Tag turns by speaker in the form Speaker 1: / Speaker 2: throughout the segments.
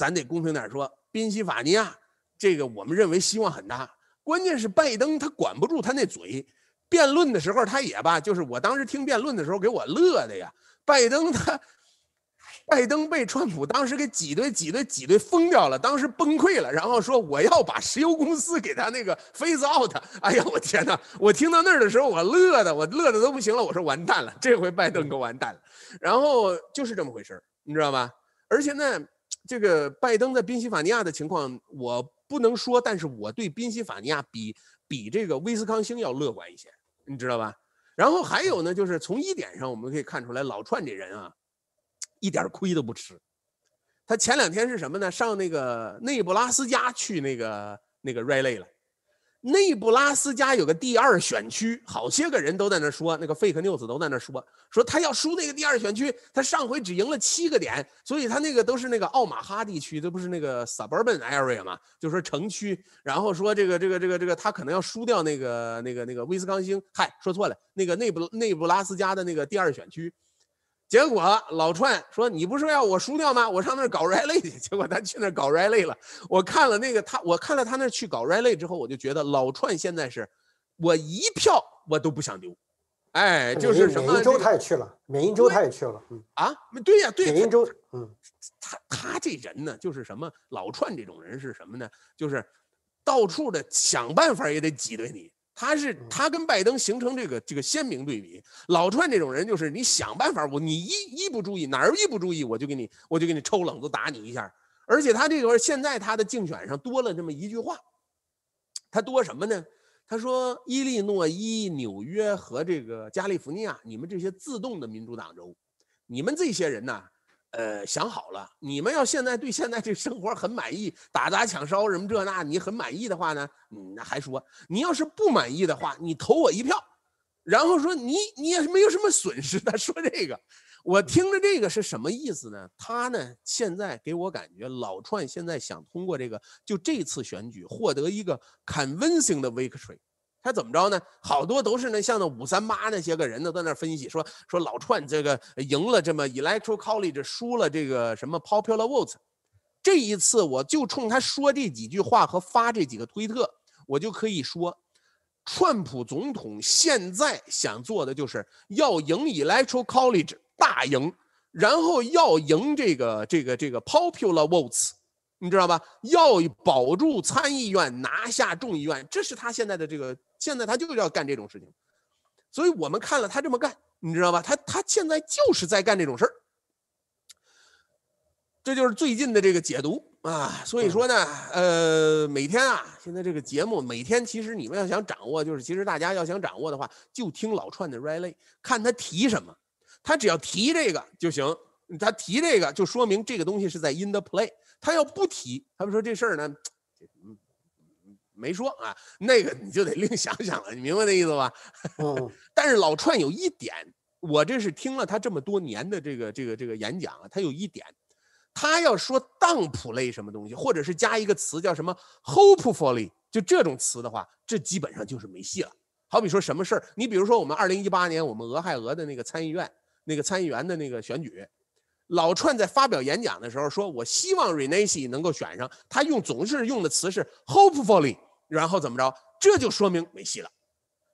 Speaker 1: 咱得公平点说，宾夕法尼亚这个，我们认为希望很大。关键是拜登他管不住他那嘴，辩论的时候他也吧，就是我当时听辩论的时候给我乐的呀。拜登他，拜登被川普当时给挤兑、挤兑、挤兑疯掉了，当时崩溃了，然后说我要把石油公司给他那个 phase out。哎呀，我天哪！我听到那儿的时候我乐的，我乐的都不行了。我说完蛋了，这回拜登我完蛋了。然后就是这么回事儿，你知道吧？而且呢。这个拜登在宾夕法尼亚的情况，我不能说，但是我对宾夕法尼亚比比这个威斯康星要乐观一些，你知道吧？然后还有呢，就是从一点上我们可以看出来，老串这人啊，一点亏都不吃。他前两天是什么呢？上那个内布拉斯加去那个那个 rally 了。内布拉斯加有个第二选区，好些个人都在那说，那个 Fake News 都在那说，说他要输那个第二选区，他上回只赢了七个点，所以他那个都是那个奥马哈地区，这不是那个 Suburban Area 嘛，就说城区，然后说这个这个这个这个他可能要输掉那个那个那个威斯康星，嗨，说错了，那个内布内布拉斯加的那个第二选区。结果老串说：“你不是要我输掉吗？我上那儿搞 relay 去。”结果他去那儿搞 relay 了。我看了那个他，我看了他那去搞 relay 之后，我就觉得老串现在是，我一票我都不想丢。哎，就是什么？因州他也
Speaker 2: 去了，因州他也去了。嗯
Speaker 1: 啊，对呀对。因州嗯，他他这人呢，就是什么？老串这种人是什么呢？就是到处的想办法也得挤兑你。他是他跟拜登形成这个这个鲜明对比，老串这种人就是你想办法我你一一不注意哪儿一不注意我就给你我就给你抽冷子打你一下，而且他这个现在他的竞选上多了这么一句话，他多什么呢？他说伊利诺伊、纽约和这个加利福尼亚，你们这些自动的民主党州，你们这些人呢？呃，想好了，你们要现在对现在这生活很满意，打砸抢烧什么这那，你很满意的话呢，你那还说，你要是不满意的话，你投我一票，然后说你你也没有什么损失的。说这个，我听着这个是什么意思呢？他呢现在给我感觉，老串现在想通过这个，就这次选举获得一个 convincing 的 victory。他怎么着呢？好多都是那像那五三八那些个人呢，在那分析说说老串这个赢了这么 electoral college 输了这个什么 popular votes。这一次我就冲他说这几句话和发这几个推特，我就可以说，川普总统现在想做的就是要赢 electoral college 大赢，然后要赢这个这个这个 popular votes。你知道吧？要保住参议院，拿下众议院，这是他现在的这个，现在他就是要干这种事情。所以我们看了他这么干，你知道吧？他他现在就是在干这种事儿，这就是最近的这个解读啊。所以说呢，呃，每天啊，现在这个节目，每天其实你们要想掌握，就是其实大家要想掌握的话，就听老串的 r e l l y 看他提什么，他只要提这个就行，他提这个就说明这个东西是在 in the play。他要不提，他们说这事儿呢，没说啊。那个你就得另 想想了，你明白那意思吧？但是老串有一点，我这是听了他这么多年的这个这个这个演讲啊，他有一点，他要说当铺类什么东西，或者是加一个词叫什么 “hopefully”，就这种词的话，这基本上就是没戏了。好比说什么事儿，你比如说我们二零一八年我们俄亥俄的那个参议院那个参议员的那个选举。老串在发表演讲的时候说：“我希望 r e n a c y 能够选上。”他用总是用的词是 “hopefully”，然后怎么着？这就说明没戏了。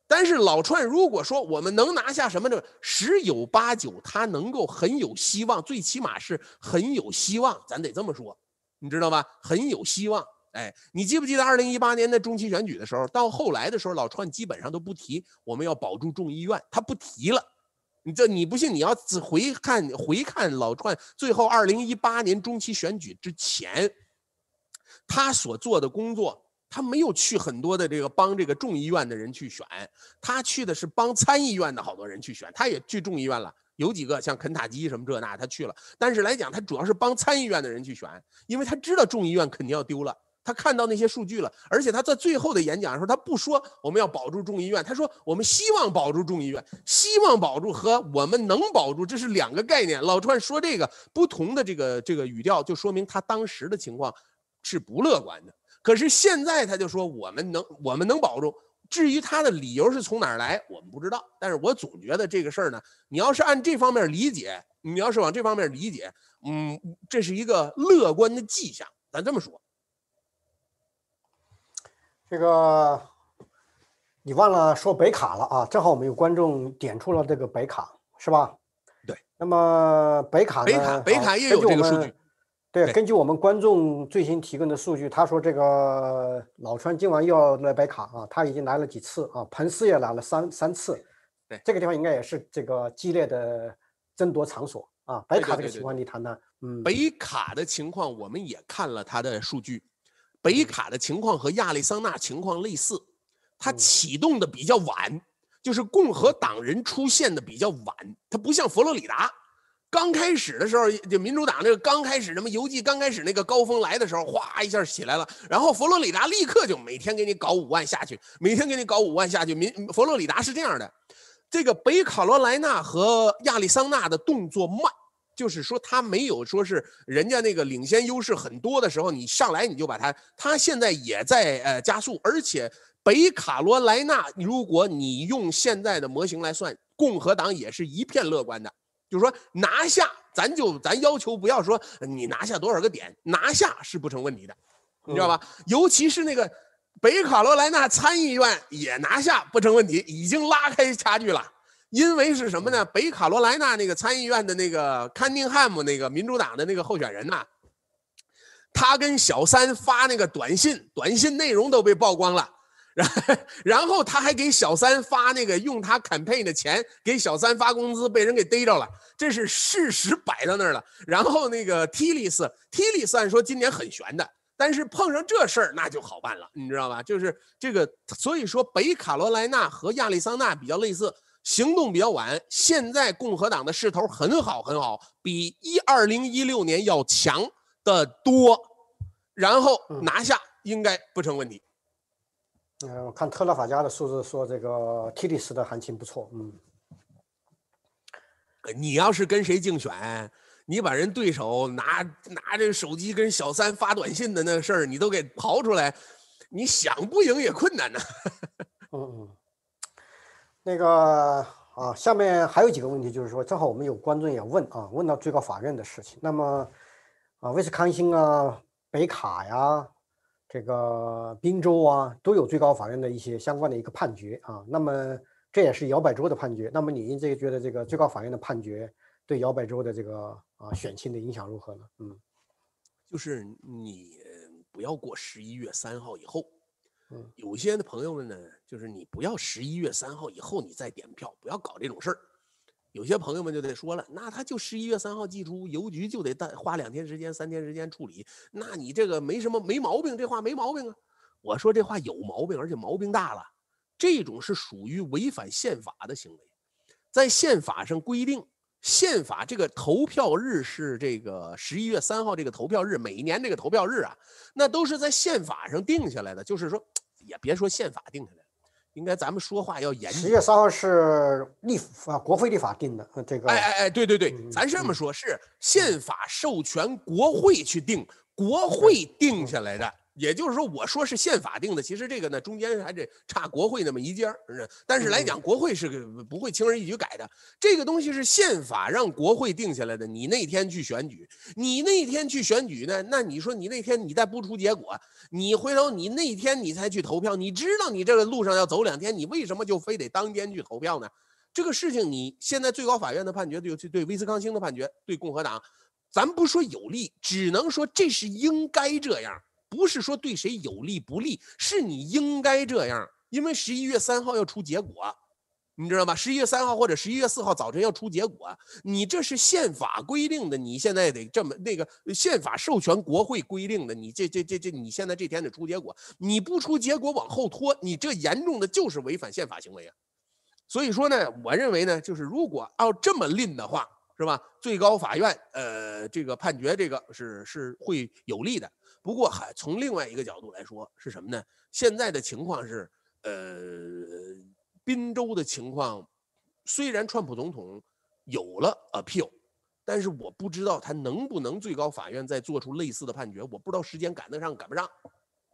Speaker 1: 但是老串如果说我们能拿下什么呢？十有八九他能够很有希望，最起码是很有希望。咱得这么说，你知道吧？很有希望。哎，你记不记得二零一八年的中期选举的时候？到后来的时候，老串基本上都不提我们要保住众议院，他不提了。你这你不信？你要只回看回看老川，最后二零一八年中期选举之前，他所做的工作，他没有去很多的这个帮这个众议院的人去选，他去的是帮参议院的好多人去选，他也去众议院了，有几个像肯塔基什么这那他去了，但是来讲他主要是帮参议院的人去选，因为他知道众议院肯定要丢了。他看到那些数据了，而且他在最后的演讲的时候，他不说我们要保住众议院，他说我们希望保住众议院，希望保住和我们能保住，这是两个概念。老川说这个不同的这个这个语调，就说明他当时的情况是不乐观的。可是现在他就说我们能我们能保住，至于他的理由是从哪儿来，我们不知道。但是我总觉得这个事儿呢，你要是按这方面理解，你要是往这方面理解，嗯，这是一个乐观的迹象。咱这么说。
Speaker 2: 这个你忘了说北卡了啊？正好我们有观众点出了这个北卡，是吧？对。那么北卡呢？北卡北卡也有这个数据。对，根据我们观众最新提供的数据，他说这个老川今晚又要来北卡啊，他已经来了几次啊，彭斯也来了三三次。对，这个地方应该也是这个激烈的争夺场所啊。北卡这个情况你谈谈，嗯，北
Speaker 1: 卡的情况我们也看了他的数据。北卡的情况和亚利桑那情况类似，它启动的比较晚，就是共和党人出现的比较晚。它不像佛罗里达，刚开始的时候就民主党那个刚开始什么游记刚开始那个高峰来的时候，哗一下起来了。然后佛罗里达立刻就每天给你搞五万下去，每天给你搞五万下去。民佛罗里达是这样的，这个北卡罗莱纳和亚利桑那的动作慢。就是说，他没有说是人家那个领先优势很多的时候，你上来你就把他，他现在也在呃加速，而且北卡罗来纳，如果你用现在的模型来算，共和党也是一片乐观的。就是说拿下，咱就咱要求不要说你拿下多少个点，拿下是不成问题的，你知道吧？尤其是那个北卡罗来纳参议院也拿下不成问题，已经拉开差距了。因为是什么呢？北卡罗来纳那个参议院的那个康宁汉姆那个民主党的那个候选人呐，他跟小三发那个短信，短信内容都被曝光了，然后他还给小三发那个用他 campaign 的钱给小三发工资，被人给逮着了，这是事实摆到那儿了。然后那个 Tillis，Tillis 说今年很悬的，但是碰上这事儿那就好办了，你知道吧？就是这个，所以说北卡罗来纳和亚利桑那比较类似。行动比较晚，现在共和党的势头很好，很好，比一二零一六年要强的多，然后拿下应该不成问题。
Speaker 2: 嗯，我看特拉法加的数字说这个提 D 斯的行情不错。嗯，
Speaker 1: 你要是跟谁竞选，你把人对手拿拿着手机跟小三发短信的那个事儿，你都给刨出来，你想不赢也困难呢。
Speaker 2: 嗯。那个啊，下面还有几个问题，就是说，正好我们有观众也问啊，问到最高法院的事情。那么，啊，威斯康星啊、北卡呀、这个宾州啊，都有最高法院的一些相关的一个判决啊。那么，这也是摇摆州的判决。那么，你这个觉得这个最高法院的判决对摇摆州的这个啊选情的影响如何呢？嗯，就是
Speaker 1: 你不要过十一月三号以后。有些的朋友们呢，就是你不要十一月三号以后你再点票，不要搞这种事儿。有些朋友们就得说了，那他就十一月三号寄出，邮局就得花两天时间、三天时间处理。那你这个没什么，没毛病，这话没毛病啊。我说这话有毛病，而且毛病大了。这种是属于违反宪法的行为，在宪法上规定，宪法这个投票日是这个十一月三号，这个投票日，每年这个投票日啊，那都是在宪法上定下来的，就是说。也别说宪法定下来，应该咱们说话要严谨。十月
Speaker 2: 三号是立法国会立法定的，这个。哎哎
Speaker 1: 哎，对对对，咱这么说，是宪法授权国会去定，国会定下来的。也就是说，我说是宪法定的，其实这个呢中间还得差国会那么一截儿。但是来讲，国会是不会轻而易举改的。这个东西是宪法让国会定下来的。你那天去选举，你那天去选举呢？那你说你那天你再不出结果，你回头你那天你才去投票，你知道你这个路上要走两天，你为什么就非得当天去投票呢？这个事情，你现在最高法院的判决对对威斯康星的判决对共和党，咱不说有利，只能说这是应该这样。不是说对谁有利不利，是你应该这样，因为十一月三号要出结果，你知道吧？十一月三号或者十一月四号早晨要出结果，你这是宪法规定的，你现在得这么那个，宪法授权国会规定的，你这这这这，你现在这天得出结果，你不出结果往后拖，你这严重的就是违反宪法行为啊。所以说呢，我认为呢，就是如果要这么令的话，是吧？最高法院呃，这个判决这个是是会有利的。不过，还从另外一个角度来说是什么呢？现在的情况是，呃，滨州的情况，虽然川普总统有了 appeal，但是我不知道他能不能最高法院再做出类似的判决。我不知道时间赶得上赶不上，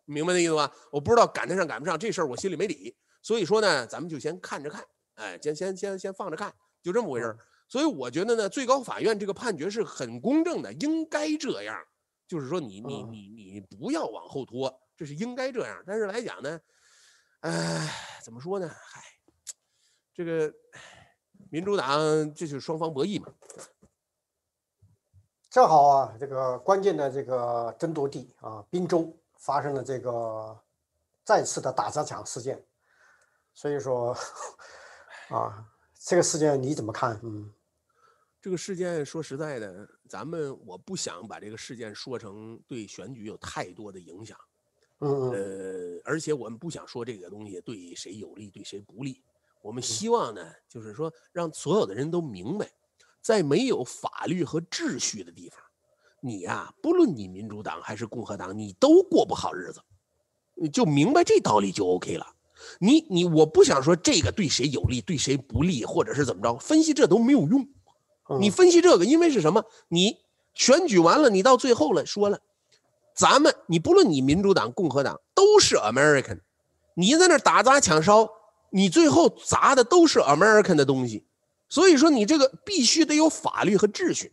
Speaker 1: 明白那意思吧？我不知道赶得上赶不上这事儿，我心里没底。所以说呢，咱们就先看着看，哎，先先先先放着看，就这么回事儿。所以我觉得呢，最高法院这个判决是很公正的，应该这样。就是说，你你你你不要往后拖，这是应该这样。但是来讲呢，哎，怎么说呢？嗨，这个民主党就是双方博弈嘛。
Speaker 2: 正好啊，这个关键的这个争夺地啊，滨州发生了这个再次的打砸抢事件，所以说 啊，这个事件你怎么看？嗯。
Speaker 1: 这个事件说实在的，咱们我不想把这个事件说成对选举有太多的影响，嗯呃，而且我们不想说这个东西对谁有利、对谁不利。我们希望呢，就是说让所有的人都明白，在没有法律和秩序的地方，你呀，不论你民主党还是共和党，你都过不好日子。你就明白这道理就 OK 了。你你，我不想说这个对谁有利、对谁不利，或者是怎么着分析，这都没有用。你分析这个，因为是什么？你选举完了，你到最后了，说了，咱们你不论你民主党、共和党，都是 American，你在那打砸抢烧，你最后砸的都是 American 的东西。所以说你这个必须得有法律和秩序。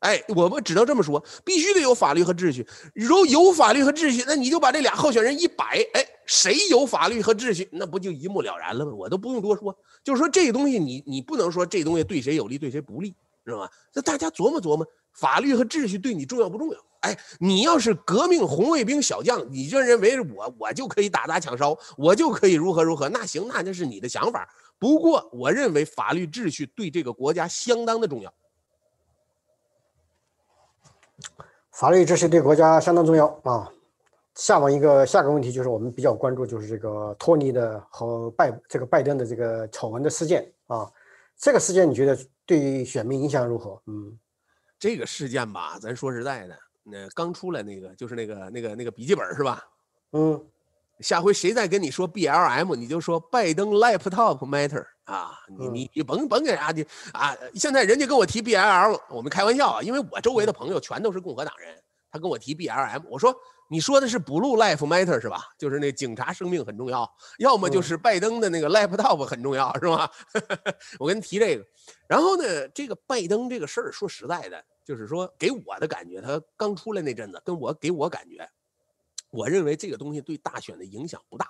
Speaker 1: 哎，我们只能这么说，必须得有法律和秩序。如果有法律和秩序，那你就把这俩候选人一摆，哎，谁有法律和秩序，那不就一目了然了吗？我都不用多说，就是说这东西，你你不能说这东西对谁有利，对谁不利。知道吧？那大家琢磨琢磨，法律和秩序对你重要不重要？哎，你要是革命红卫兵小将，你就认为我我就可以打砸抢烧，我就可以如何如何？那行，那就是你的想法。不过，我认为法律秩序对这个国家相当的
Speaker 2: 重要。法律秩序对国家相当重要啊！下问一个下个问题就是我们比较关注，就是这个托尼的和拜这个拜登的这个丑闻的事件啊。这个事件你觉得？对选民影响如何？嗯，
Speaker 1: 这个事件吧，咱说实在的，那刚出来那个就是那个那个那个笔记本是吧？嗯，下回谁再跟你说 B L M，你就说拜登 Laptop Matter 啊，你你你甭甭给啥你啊！现在人家跟我提 B L m 我们开玩笑啊，因为我周围的朋友全都是共和党人，他跟我提 B L M，我说。你说的是 u 录 life matter 是吧？就是那警察生命很重要，要么就是拜登的那个 laptop 很重要是吧？我跟你提这个。然后呢，这个拜登这个事儿，说实在的，就是说给我的感觉，他刚出来那阵子，跟我给我感觉，我认为这个东西对大选的影响不大。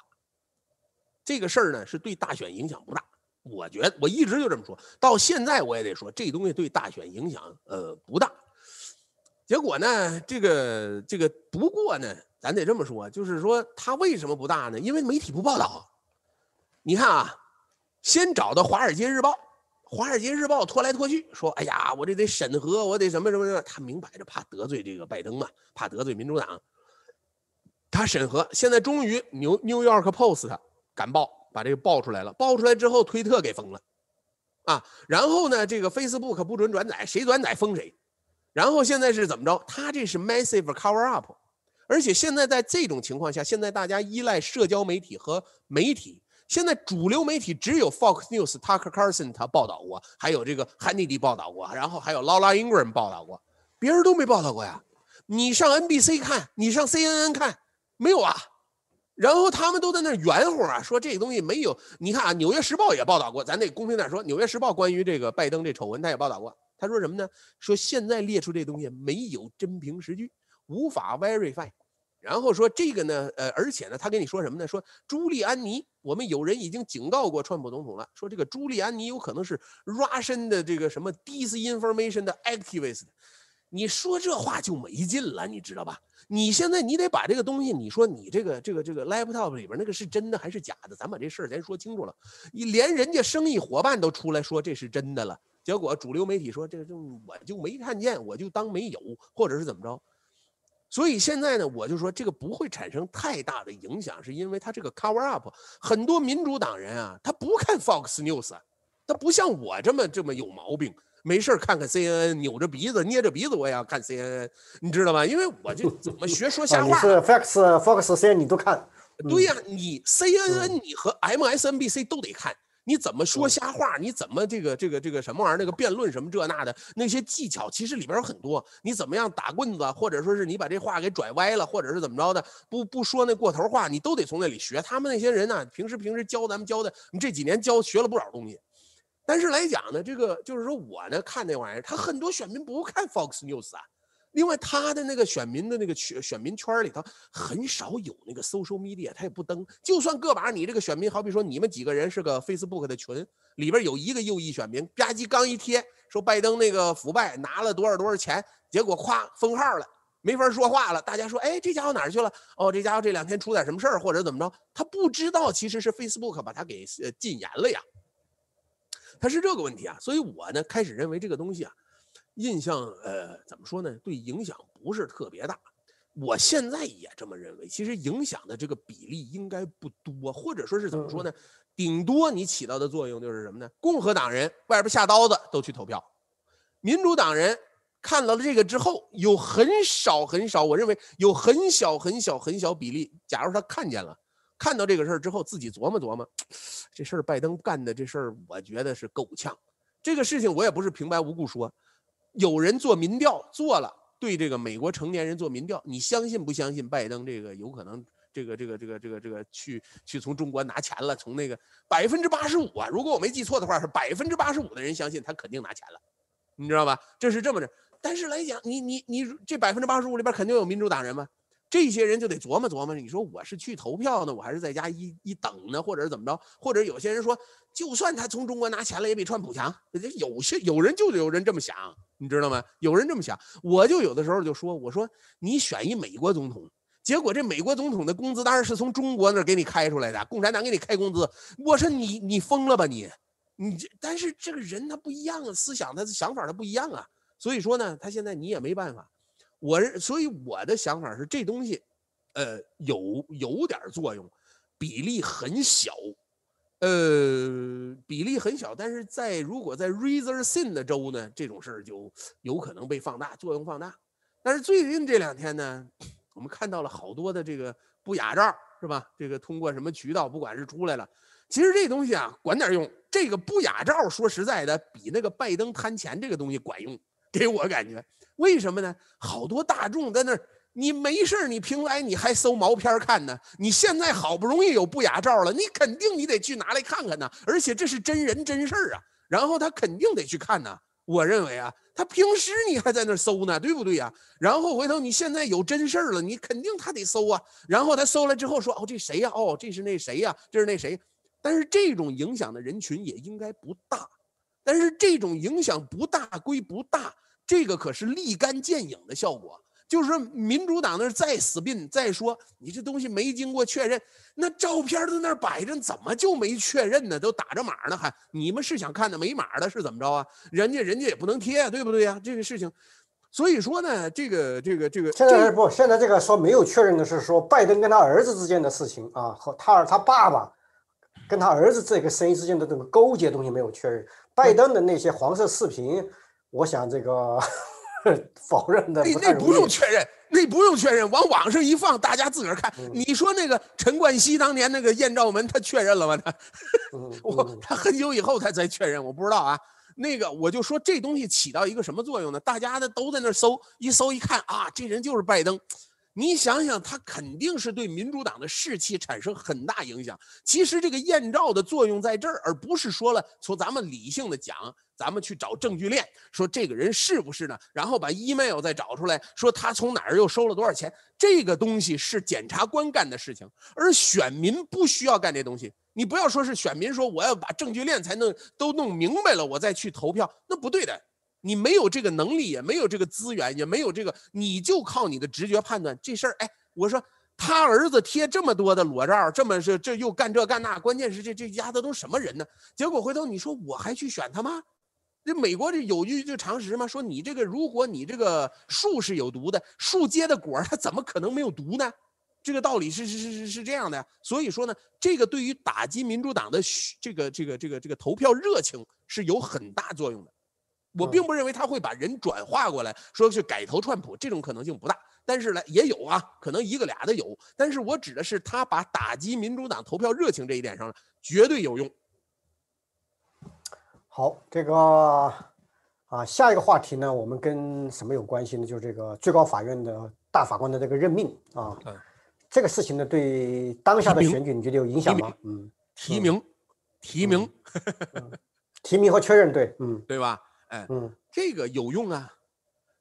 Speaker 1: 这个事儿呢，是对大选影响不大。我觉得我一直就这么说到现在，我也得说这东西对大选影响呃不大。结果呢？这个这个不过呢，咱得这么说，就是说他为什么不大呢？因为媒体不报道。你看啊，先找到《华尔街日报》，《华尔街日报》拖来拖去，说：“哎呀，我这得审核，我得什么什么什么。”他明摆着怕得罪这个拜登嘛，怕得罪民主党。他审核，现在终于《New New York post》敢报，把这个报出来了。报出来之后，推特给封了啊。然后呢，这个 Facebook 不准转载，谁转载封谁。然后现在是怎么着？他这是 massive cover up，而且现在在这种情况下，现在大家依赖社交媒体和媒体。现在主流媒体只有 Fox News Tucker Carlson 他报道过，还有这个 Hannity 报道过，然后还有 Laura i n g r a m 报道过，别人都没报道过呀。你上 NBC 看，你上 CNN 看，没有啊。然后他们都在那圆乎啊，说这个东西没有。你看啊，《纽约时报》也报道过，咱得公平点说，《纽约时报》关于这个拜登这丑闻，他也报道过。他说什么呢？说现在列出这东西没有真凭实据，无法 verify。然后说这个呢，呃，而且呢，他跟你说什么呢？说朱利安尼，我们有人已经警告过川普总统了，说这个朱利安尼有可能是 Russian 的这个什么 disinformation 的 activist。你说这话就没劲了，你知道吧？你现在你得把这个东西，你说你这个这个这个 laptop 里边那个是真的还是假的？咱把这事儿咱说清楚了。你连人家生意伙伴都出来说这是真的了。结果主流媒体说这个就我就没看见，我就当没有，或者是怎么着。所以现在呢，我就说这个不会产生太大的影响，是因为他这个 cover up。很多民主党人啊，他不看 Fox News，他不像我这么这么有毛病，没事看看 CNN，扭着鼻子捏着鼻子我也要看 CNN，你知道吗？因为我就怎么学说 瞎话，你是
Speaker 2: Fox Fox CNN 你都看？对呀，
Speaker 1: 你 CNN，你和 MSNBC 都得看。你怎么说瞎话？你怎么这个这个这个什么玩意儿？那个辩论什么这那的那些技巧，其实里边有很多。你怎么样打棍子，或者说是你把这话给拽歪了，或者是怎么着的？不不说那过头话，你都得从那里学。他们那些人呢，平时平时教咱们教的，你这几年教学了不少东西。但是来讲呢，这个就是说我呢看那玩意儿，他很多选民不看 Fox News 啊。另外，他的那个选民的那个选选民圈里头很少有那个 social media，他也不登。就算个把你这个选民，好比说你们几个人是个 Facebook 的群里边有一个右翼选民，吧唧刚一贴说拜登那个腐败拿了多少多少钱，结果夸封号了，没法说话了。大家说，哎，这家伙哪去了？哦，这家伙这两天出点什么事儿或者怎么着？他不知道其实是 Facebook 把他给禁言了呀。他是这个问题啊，所以我呢开始认为这个东西啊。印象，呃，怎么说呢？对影响不是特别大。我现在也这么认为。其实影响的这个比例应该不多，或者说是怎么说呢？顶多你起到的作用就是什么呢？共和党人外边下刀子都去投票，民主党人看到了这个之后，有很少很少，我认为有很小很小很小比例。假如他看见了，看到这个事儿之后，自己琢磨琢磨，这事儿拜登干的这事儿，我觉得是够呛。这个事情我也不是平白无故说。有人做民调，做了对这个美国成年人做民调，你相信不相信拜登这个有可能？这个这个这个这个这个去去从中国拿钱了？从那个百分之八十五啊，如果我没记错的话，是百分之八十五的人相信他肯定拿钱了，你知道吧？这是这么着。但是来讲，你你你这百分之八十五里边肯定有民主党人吗？这些人就得琢磨琢磨，你说我是去投票呢，我还是在家一一等呢，或者怎么着？或者有些人说，就算他从中国拿钱了，也比川普强。有些有人就有人这么想，你知道吗？有人这么想，我就有的时候就说，我说你选一美国总统，结果这美国总统的工资当然是从中国那儿给你开出来的，共产党给你开工资。我说你你疯了吧你你这，但是这个人他不一样，啊，思想、他想法他不一样啊。所以说呢，他现在你也没办法。我所以我的想法是这东西，呃，有有点作用，比例很小，呃，比例很小。但是在如果在 razor thin 的州呢，这种事儿就有可能被放大，作用放大。但是最近这两天呢，我们看到了好多的这个不雅照，是吧？这个通过什么渠道，不管是出来了，其实这东西啊，管点用。这个不雅照，说实在的，比那个拜登贪钱这个东西管用，给我感觉。为什么呢？好多大众在那儿，你没事儿，你平时你还搜毛片看呢，你现在好不容易有不雅照了，你肯定你得去拿来看看呢。而且这是真人真事儿啊，然后他肯定得去看呢。我认为啊，他平时你还在那儿搜呢，对不对呀？然后回头你现在有真事儿了，你肯定他得搜啊。然后他搜了之后说：“哦，这谁呀？哦，这是那谁呀？这是那谁？”但是这种影响的人群也应该不大，但是这种影响不大归不大。这个可是立竿见影的效果，就是说民主党那再死病，再说你这东西没经过确认，那照片在那摆着，怎么就没确认呢？都打着码呢还，你们是想看的没码的，是怎么着啊？人家人家也不能贴，
Speaker 2: 对不对呀？这个事情，所以说
Speaker 1: 呢，这个这个这个，现在不，
Speaker 2: 现在这个说没有确认的是说拜登跟他儿子之间的事情啊，和他他爸爸跟他儿子这个生意之间的这个勾结东西没有确认，拜登的那些黄色视频。我想这个 否认的那那不用确
Speaker 1: 认，那不用确认，往网上一放，大家自个儿看。你说那个陈冠希当年那个艳照门，他确认了吗？他 我他很久以后他才确认，我不知道啊。那个我就说这东西起到一个什么作用呢？大家呢都在那搜一搜一看啊，这人就是拜登。你想想，他肯定是对民主党的士气产生很大影响。其实这个艳照的作用在这儿，而不是说了从咱们理性的讲，咱们去找证据链，说这个人是不是呢？然后把 email 再找出来，说他从哪儿又收了多少钱？这个东西是检察官干的事情，而选民不需要干这东西。你不要说是选民说我要把证据链才能都弄明白了，我再去投票，那不对的。你没有这个能力，也没有这个资源，也没有这个，你就靠你的直觉判断这事儿。哎，我说他儿子贴这么多的裸照，这么是这又干这干那，关键是这这丫的都什么人呢？结果回头你说我还去选他吗？这美国这有句这常识吗？说你这个如果你这个树是有毒的，树结的果它怎么可能没有毒呢？这个道理是是是是是这样的。所以说呢，这个对于打击民主党的这个这个这个这个投票热情是有很大作用的。我并不认为他会把人转化过来，说是改头串谱，这种可能性不大。但是呢，也有啊，可能一个俩的有。但是我指的是他把打击民主党投票热情这一点上了，绝对有用。
Speaker 2: 好，这个啊，下一个话题呢，我们跟什么有关系呢？就是这个最高法院的大法官的这个任命啊。嗯。这个事情呢，对当下的选举你觉得有影响吗？嗯。提名，提名，提名和确认，对，嗯，
Speaker 1: 对吧？哎，嗯，这个有用啊，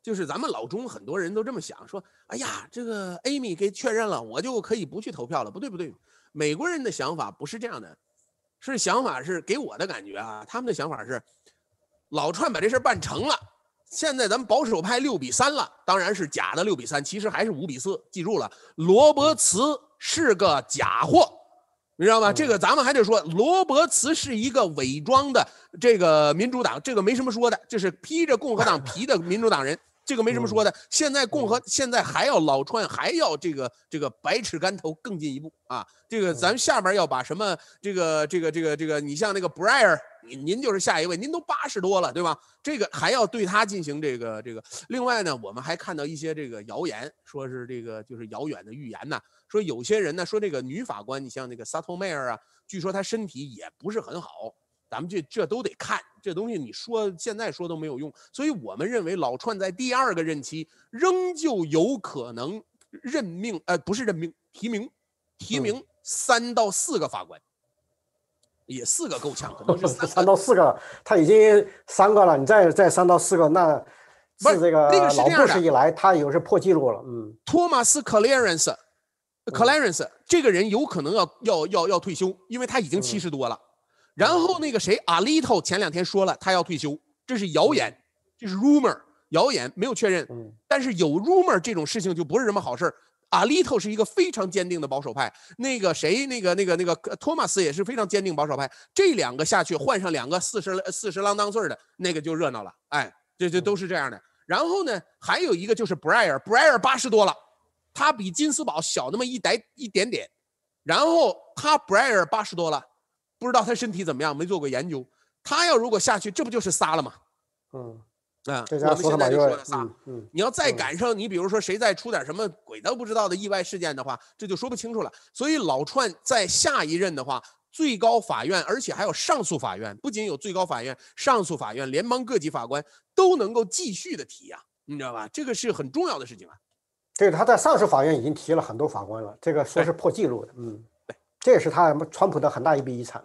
Speaker 1: 就是咱们老中很多人都这么想，说，哎呀，这个 Amy 给确认了，我就可以不去投票了，不对不对，美国人的想法不是这样的，是想法是给我的感觉啊，他们的想法是，老串把这事办成了，现在咱们保守派六比三了，当然是假的六比三，其实还是五比四，记住了，罗伯茨是个假货。你知道吗？这个咱们还得说，罗伯茨是一个伪装的这个民主党，这个没什么说的，就是披着共和党 皮的民主党人，这个没什么说的。现在共和现在还要老穿，还要这个这个百尺竿头更进一步啊！这个咱下边要把什么这个这个这个这个，你像那个布赖尔。您您就是下一位，您都八十多了，对吧？这个还要对他进行这个这个。另外呢，我们还看到一些这个谣言，说是这个就是遥远的预言呐。说有些人呢说这个女法官，你像那个萨托梅尔啊，据说她身体也不是很好。咱们这这都得看这东西，你说现在说都没有用。所以我们认为，老串在第二个任期仍旧有可能任命，呃，不是任命提名，提名三到四个法官。也四个够呛，肯
Speaker 2: 定是 三到四个。他已经三个了，你再再三到四个，那是这个老布什以来，他有是破纪录了。嗯。
Speaker 1: 托马斯·克莱恩斯，克莱恩斯这个人有可能要要要要退休，因为他已经七十多了。然后那个谁，阿利托前两天说了他要退休，这是谣言，这是 rumor，谣言没有确认。但是有 rumor 这种事情就不是什么好事。阿利特是一个非常坚定的保守派，那个谁，那个那个那个托马斯也是非常坚定保守派，这两个下去换上两个四十四十郎当岁的，那个就热闹了。哎，这这都是这样的。然后呢，还有一个就是 Bryer，Bryer 八十多了，他比金斯堡小那么一点一点点，然后他 Bryer 八十多了，不知道他身体怎么样，没做过研究。他要如果下去，这不就是仨了吗？嗯。嗯，我们现在就说了仨，嗯，你要再赶上，你比如说谁再出点什么鬼都不知道的意外事件的话，这就说不清楚了。所以老串在下一任的话，最高法院，而且还有上诉法院，不仅有最高法院，上诉法院联邦各级法官都能够继续的提呀，你知道吧？这个是很重要的事情啊。
Speaker 2: 对，他在上诉法院已经提了很多法官了，这个说是破纪录的，嗯，对，这也是他什川普的很大一笔遗产。